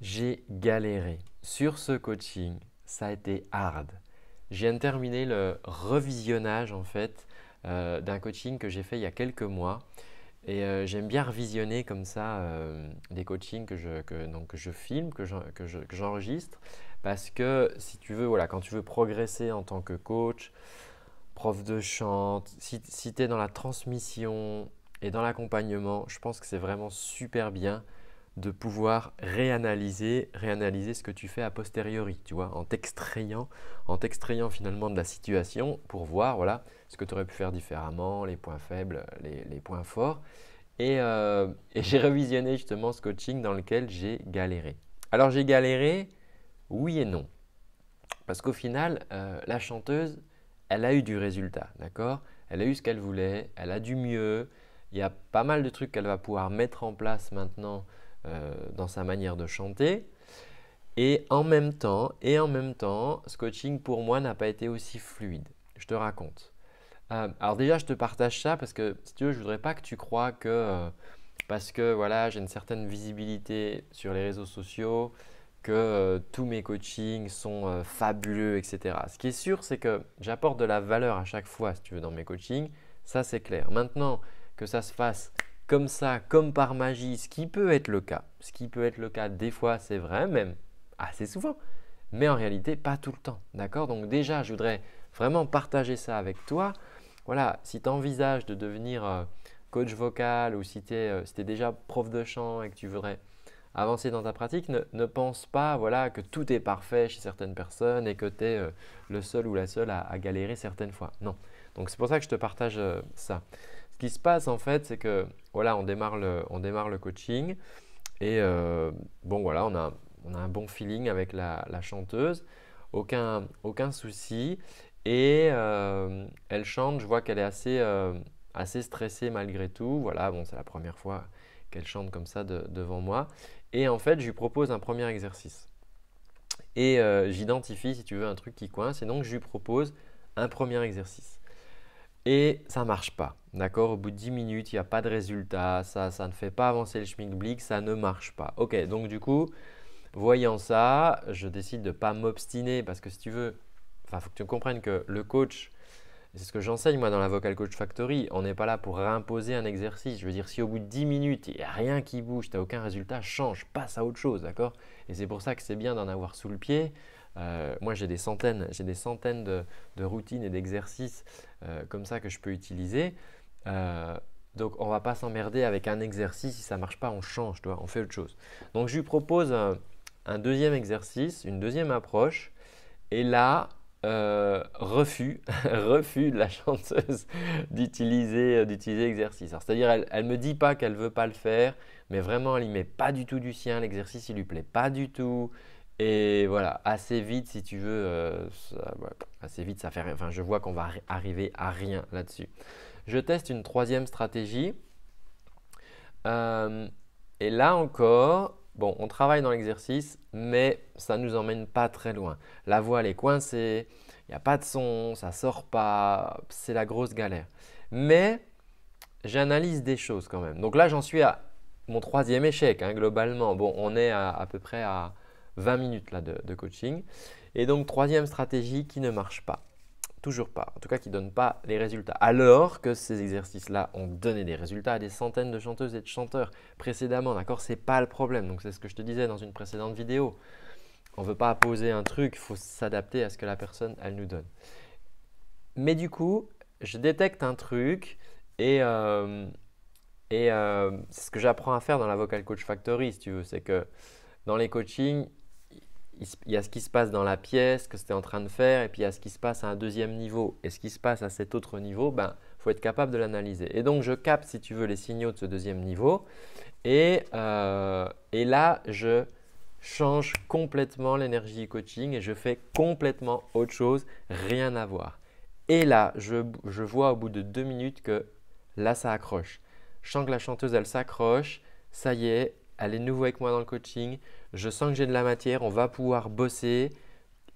J'ai galéré. Sur ce coaching, ça a été hard. J'ai viens le revisionnage en fait euh, d'un coaching que j'ai fait il y a quelques mois. Et euh, j'aime bien revisionner comme ça euh, des coachings que je, donc, je filme, que j'enregistre, parce que si tu veux, voilà, quand tu veux progresser en tant que coach, prof de chant, si, si tu es dans la transmission et dans l'accompagnement, je pense que c'est vraiment super bien de pouvoir réanalyser, réanalyser ce que tu fais a posteriori, tu vois, en t'extrayant, en t'extrayant finalement de la situation pour voir, voilà, ce que tu aurais pu faire différemment, les points faibles, les, points forts. Et, euh, j'ai revisionné justement ce coaching dans lequel j'ai galéré. Alors j'ai galéré, oui et non. Parce qu'au final, euh, la chanteuse, elle a eu du résultat, d'accord Elle a eu ce qu'elle voulait, elle a du mieux. Il y a pas mal de trucs qu'elle va pouvoir mettre en place maintenant euh, dans sa manière de chanter. Et en même temps, et en même temps, ce coaching pour moi n'a pas été aussi fluide. Je te raconte. Euh, alors déjà, je te partage ça parce que si tu veux, je voudrais pas que tu crois que euh, parce que voilà, j'ai une certaine visibilité sur les réseaux sociaux, que tous mes coachings sont fabuleux, etc. Ce qui est sûr, c'est que j'apporte de la valeur à chaque fois, si tu veux, dans mes coachings. Ça, c'est clair. Maintenant, que ça se fasse comme ça, comme par magie, ce qui peut être le cas. Ce qui peut être le cas des fois, c'est vrai, même assez souvent. Mais en réalité, pas tout le temps. D'accord Donc déjà, je voudrais vraiment partager ça avec toi. Voilà, si tu envisages de devenir euh, coach vocal ou si tu es, euh, déjà prof de chant et que tu voudrais avancer dans ta pratique, ne, pense pas voilà, que tout est parfait chez certaines personnes et que tu es euh, le seul ou la seule à galérer certaines fois. Non. Donc c'est pour ça que je te partage ça. Ce qui se passe en fait, c'est que voilà, on démarre le, coaching. Et euh, bon, voilà, on a, un bon feeling avec la, chanteuse. Aucun, souci. Et euh, elle chante, je vois qu'elle est euh, assez, stressée malgré tout. Voilà, bon, c'est la première fois qu'elle chante comme ça devant moi. Et en fait, je lui propose un premier exercice. Et j'identifie, si tu veux, un truc qui coince. Et donc, je lui propose un premier exercice et ça marche pas. D'accord Au bout de 10 minutes, il n'y a pas de résultat, ça, ça ne fait pas avancer le blick, ça ne marche pas. Ok, donc du coup, voyant ça, je décide de ne pas m'obstiner parce que si tu veux, enfin, faut que tu comprennes que le coach, c'est ce que j'enseigne moi dans la Vocal Coach Factory, on n'est pas là pour imposer un exercice. Je veux dire, si au bout de 10 minutes, il n'y a rien qui bouge, tu n'as aucun résultat, change, passe à autre chose, d'accord Et c'est pour ça que c'est bien d'en avoir sous le pied euh, moi, j'ai des centaines, j'ai des centaines de, routines et d'exercices euh, comme ça que je peux utiliser. Euh, donc, on ne va pas s'emmerder avec un exercice. Si ça ne marche pas, on change, vois. on fait autre chose. Donc, je lui propose un, deuxième exercice, une deuxième approche. Et là, refus, refus de la chanteuse d'utiliser, d'utiliser l'exercice. c'est-à-dire, elle, ne me dit pas qu'elle ne veut pas le faire, mais vraiment, elle y met pas du tout du sien. L'exercice, il lui plaît pas du tout et voilà, assez vite, si tu veux, euh, assez vite, ça fait rien. Enfin, je vois qu'on va arriver à rien là-dessus. Je teste une troisième stratégie. Euh, et là encore, bon, on travaille dans l'exercice, mais ça ne nous emmène pas très loin. La voile est coincée, il n'y a pas de son, ça sort pas, c'est la grosse galère. Mais j'analyse des choses quand même. Donc là, j'en suis à mon troisième échec, hein, globalement. Bon, on est à, à peu près à 20 minutes là, de, coaching. Et donc, troisième stratégie qui ne marche pas. Toujours pas. En tout cas, qui ne donne pas les résultats. Alors que ces exercices-là ont donné des résultats à des centaines de chanteuses et de chanteurs précédemment. D'accord n'est pas le problème. Donc, c'est ce que je te disais dans une précédente vidéo. On ne veut pas poser un truc, il faut s'adapter à ce que la personne, elle nous donne. Mais du coup, je détecte un truc et, euh, euh, c'est ce que j'apprends à faire dans la Vocal Coach Factory, si tu veux. C'est que dans les coachings, il y a ce qui se passe dans la pièce, que c'était en train de faire, et puis il y a ce qui se passe à un deuxième niveau. Et ce qui se passe à cet autre niveau, ben, faut être capable de l'analyser. Et donc, je capte, si tu veux, les signaux de ce deuxième niveau. Et, euh, et là, je change complètement l'énergie coaching et je fais complètement autre chose, rien à voir. Et là, je, je vois au bout de deux minutes que là, ça accroche. Je sens que la chanteuse, elle s'accroche. Ça y est, elle de nouveau avec moi dans le coaching, je sens que j'ai de la matière, on va pouvoir bosser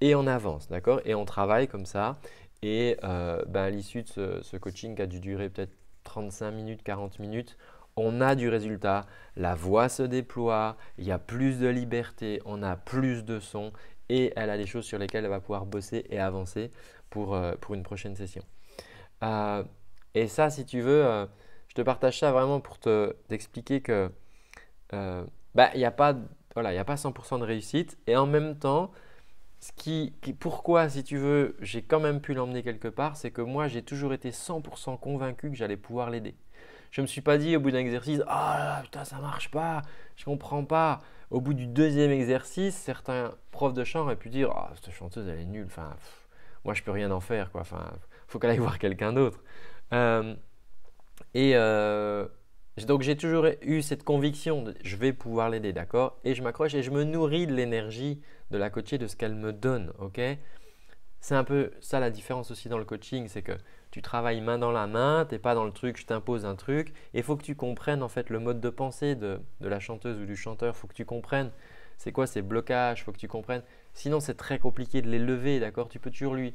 et on avance, d'accord Et on travaille comme ça. Et euh, ben, à l'issue de ce, coaching qui a dû durer peut-être 35 minutes, 40 minutes, on a du résultat, la voix se déploie, il y a plus de liberté, on a plus de son et elle a des choses sur lesquelles elle va pouvoir bosser et avancer pour, euh, une prochaine session. Euh, et ça, si tu veux, je te partage ça vraiment pour t'expliquer que euh, bah, il n'y a pas voilà, il n'y a pas 100% de réussite. Et en même temps, ce qui, pourquoi, si tu veux, j'ai quand même pu l'emmener quelque part, c'est que moi, j'ai toujours été 100% convaincu que j'allais pouvoir l'aider. Je ne me suis pas dit au bout d'un exercice, ah putain, ça marche pas, je comprends pas. Au bout du deuxième exercice, certains profs de chant auraient pu dire, ah cette chanteuse, elle est nulle, enfin, moi, je peux rien en faire, quoi, enfin, faut qu'elle aille voir quelqu'un d'autre. Euh, et. Euh, donc j'ai toujours eu cette conviction je vais pouvoir l'aider, d'accord Et je m'accroche et je me nourris de l'énergie de la coachée, de ce qu'elle me donne, ok C'est un peu ça la différence aussi dans le coaching, c'est que tu travailles main dans la main, tu n'es pas dans le truc, je t'impose un truc. Et il faut que tu comprennes en fait le mode de pensée de, la chanteuse ou du chanteur, il faut que tu comprennes c'est quoi ces blocages, il faut que tu comprennes. Sinon c'est très compliqué de les lever, d'accord Tu peux toujours lui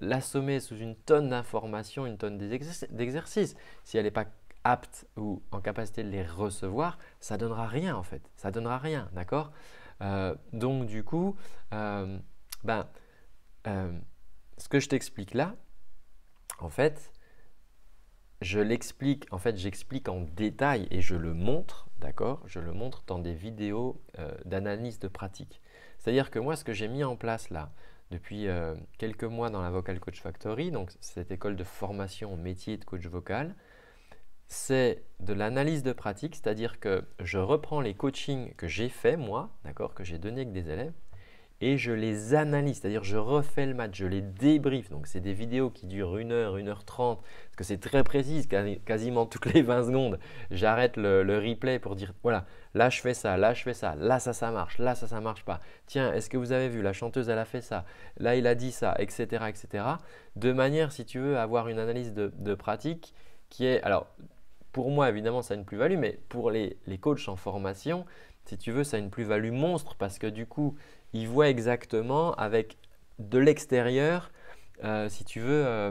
l'assommer sous une tonne d'informations, une tonne d'exercices. Si elle n'est pas apte ou en capacité de les recevoir, ça ne donnera rien en fait. Ça donnera rien, d'accord euh, Donc du coup, euh, ben, euh, ce que je t'explique là, en fait, je l'explique, en fait, j'explique en détail et je le montre, d'accord Je le montre dans des vidéos d'analyse de pratique. C'est-à-dire que moi, ce que j'ai mis en place là, depuis quelques mois dans la Vocal Coach Factory, donc cette école de formation au métier de coach vocal, c'est de l'analyse de pratique, c'est-à-dire que je reprends les coachings que j'ai fait moi, d'accord, que j'ai donné avec des élèves, et je les analyse, c'est-à-dire je refais le match, je les débrief Donc c'est des vidéos qui durent 1 heure, 1 heure 30, parce que c'est très précis, quasiment toutes les 20 secondes, j'arrête le, replay pour dire, voilà, là je fais ça, là je fais ça, là ça ça marche, là ça ça marche pas. Tiens, est-ce que vous avez vu, la chanteuse elle a fait ça, là il a dit ça, etc. etc. De manière, si tu veux, avoir une analyse de, de pratique qui est, alors pour moi, évidemment, ça a une plus-value, mais pour les, coachs en formation, si tu veux, ça a une plus-value monstre parce que du coup, ils voient exactement avec de l'extérieur, euh, si tu veux, euh,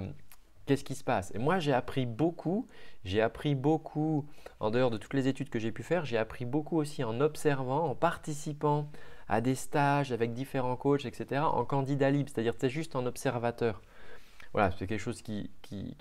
qu'est-ce qui se passe. Et moi, j'ai appris beaucoup. J'ai appris beaucoup, en dehors de toutes les études que j'ai pu faire, j'ai appris beaucoup aussi en observant, en participant à des stages avec différents coachs, etc., en candidat libre, c'est-à-dire tu juste en observateur voilà, c'était quelque chose qui,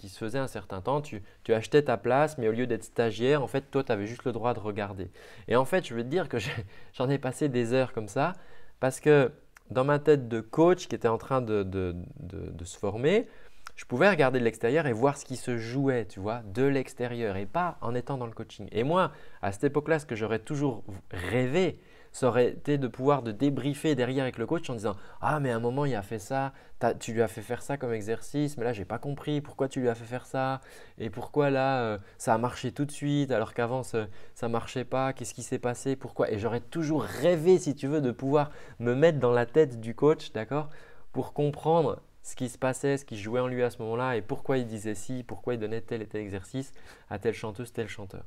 se faisait un certain temps. Tu, tu achetais ta place, mais au lieu d'être stagiaire, en fait, toi, tu avais juste le droit de regarder. Et en fait, je veux te dire que j'en ai, passé des heures comme ça, parce que dans ma tête de coach qui était en train de, de se former, je pouvais regarder de l'extérieur et voir ce qui se jouait, tu vois, de l'extérieur et pas en étant dans le coaching. Et moi, à cette époque-là, ce que j'aurais toujours rêvé, ça aurait été de pouvoir de débriefer derrière avec le coach en disant Ah, mais à un moment, il a fait ça, tu lui as fait faire ça comme exercice, mais là, j'ai pas compris pourquoi tu lui as fait faire ça, et pourquoi là, euh, ça a marché tout de suite, alors qu'avant, ça, ne marchait pas, qu'est-ce qui s'est passé, pourquoi. Et j'aurais toujours rêvé, si tu veux, de pouvoir me mettre dans la tête du coach, d'accord, pour comprendre ce qui se passait, ce qui jouait en lui à ce moment-là et pourquoi il disait si, pourquoi il donnait tel et tel exercice à telle chanteuse, tel chanteur.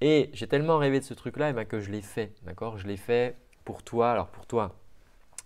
Et j'ai tellement rêvé de ce truc-là eh ben, que je l'ai fait, d'accord Je l'ai fait pour toi. Alors pour toi,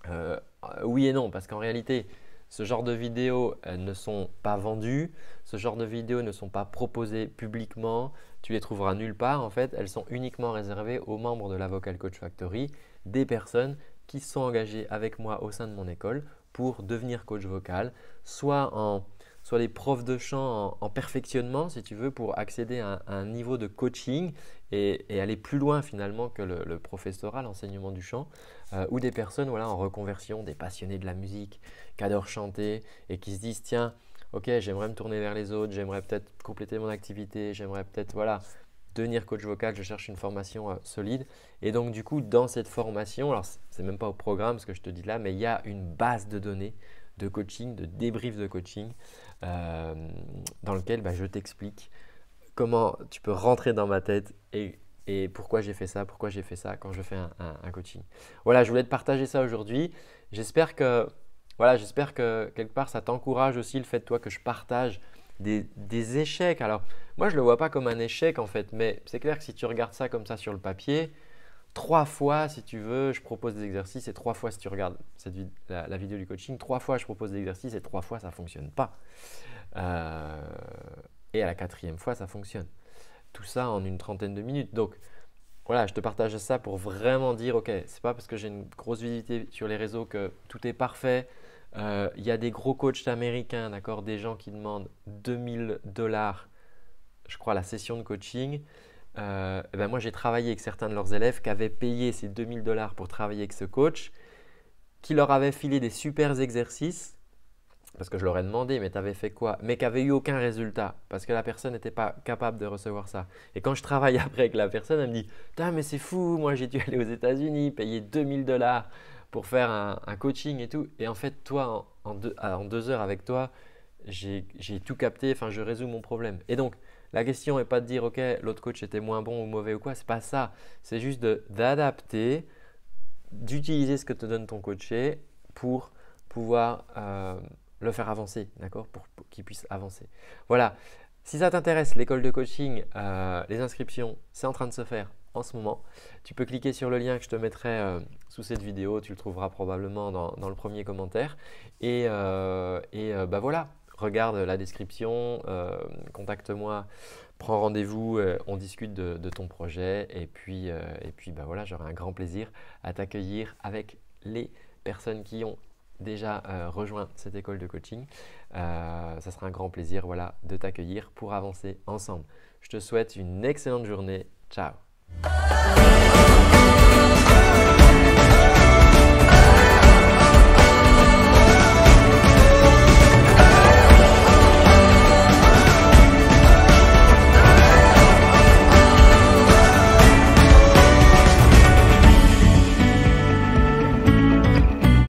euh, oui et non, parce qu'en réalité, ce genre de vidéos euh, ne sont pas vendues, ce genre de vidéos ne sont pas proposées publiquement, tu les trouveras nulle part. En fait, elles sont uniquement réservées aux membres de la Vocal Coach Factory, des personnes qui sont engagées avec moi au sein de mon école pour devenir coach vocal, soit en soit les profs de chant en, perfectionnement, si tu veux, pour accéder à, un niveau de coaching et, aller plus loin finalement que le, professorat, l'enseignement du chant, euh, ou des personnes voilà, en reconversion, des passionnés de la musique, qui adorent chanter et qui se disent, tiens, ok, j'aimerais me tourner vers les autres, j'aimerais peut-être compléter mon activité, j'aimerais peut-être, voilà, devenir coach vocal, je cherche une formation euh, solide. Et donc, du coup, dans cette formation, alors n'est même pas au programme ce que je te dis là, mais il y a une base de données de coaching, de débrief de coaching, euh, dans lequel bah, je t'explique comment tu peux rentrer dans ma tête et, pourquoi j'ai fait ça, pourquoi j'ai fait ça quand je fais un, coaching. Voilà, je voulais te partager ça aujourd'hui. J'espère que, voilà, j'espère que quelque part ça t'encourage aussi le fait toi que je partage des, des échecs. Alors, moi je ne le vois pas comme un échec en fait, mais c'est clair que si tu regardes ça comme ça sur le papier, trois fois, si tu veux, je propose des exercices et trois fois, si tu regardes la, vidéo du coaching, trois fois, je propose des exercices et trois fois, ça ne fonctionne pas. Euh, et à la quatrième fois, ça fonctionne. Tout ça en une trentaine de minutes. Donc, voilà, je te partage ça pour vraiment dire, ok, c'est pas parce que j'ai une grosse visibilité sur les réseaux que tout est parfait. Euh, il y a des gros coachs américains, d'accord, des gens qui demandent 2000 dollars, je crois, la session de coaching. Euh, ben moi j'ai travaillé avec certains de leurs élèves qui avaient payé ces 2000 dollars pour travailler avec ce coach, qui leur avait filé des super exercices, parce que je leur ai demandé, mais avais fait quoi Mais qui n'avaient eu aucun résultat, parce que la personne n'était pas capable de recevoir ça. Et quand je travaille après avec la personne, elle me dit, mais c'est fou, moi j'ai dû aller aux États-Unis, payer 2000 dollars pour faire un, coaching et tout. Et en fait, toi, en, deux, en deux heures avec toi, j'ai tout capté, enfin je résous mon problème. Et donc, la question n'est pas de dire, OK, l'autre coach était moins bon ou mauvais ou quoi, c'est pas ça. C'est juste d'adapter, d'utiliser ce que te donne ton coaché pour pouvoir euh, le faire avancer, d'accord Pour, qu'il puisse avancer. Voilà. Si ça t'intéresse, l'école de coaching, euh, les inscriptions, c'est en train de se faire en ce moment. Tu peux cliquer sur le lien que je te mettrai euh, sous cette vidéo, tu le trouveras probablement dans, le premier commentaire. Et, et bah voilà, regarde la description, euh, contacte-moi, prends rendez-vous, euh, on discute de, ton projet et puis, euh, et puis bah voilà, j'aurai un grand plaisir à t'accueillir avec les personnes qui ont déjà rejoint cette école de coaching, ça sera un grand plaisir de t'accueillir pour avancer ensemble. Je te souhaite une excellente journée. Ciao